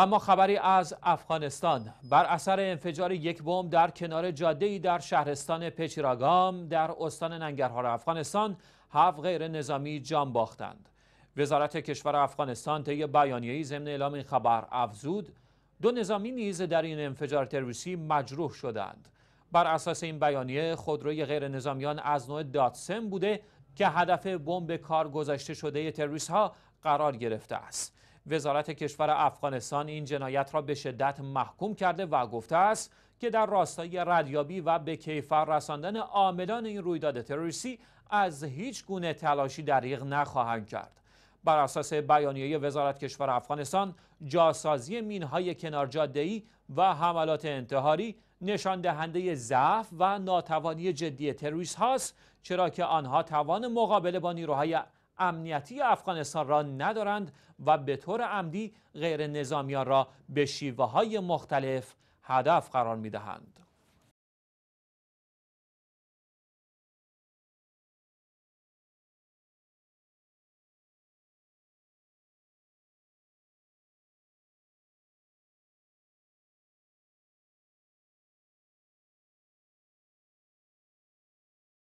و ما خبری از افغانستان بر اثر انفجار یک بمب در کنار ای در شهرستان پچیراگام در استان ننگرهار افغانستان هفت غیر نظامی جان باختند وزارت کشور افغانستان طی بیانیه‌ای ضمن اعلام این خبر افزود دو نظامی نیز در این انفجار تروریستی مجروح شدند بر اساس این بیانیه خودروی غیر نظامیان از نوع داتسن بوده که هدف بمب کار گذاشته شده تروریست ها قرار گرفته است وزارت کشور افغانستان این جنایت را به شدت محکوم کرده و گفته است که در راستای ردیابی و به کیفر رساندن عاملان این رویداد تروریستی از هیچ گونه تلاشی دریغ نخواهند کرد بر اساس بیانیه وزارت کشور افغانستان جاسازی مینهای جاده‌ای و حملات انتحاری نشان دهنده ضعف و ناتوانی جدی تروریست هاست چرا که آنها توان مقابله با نیروهای امنیتی افغانستان را ندارند و به طور عمدی غیر نظامیان را به شیوه های مختلف هدف قرار می دهند.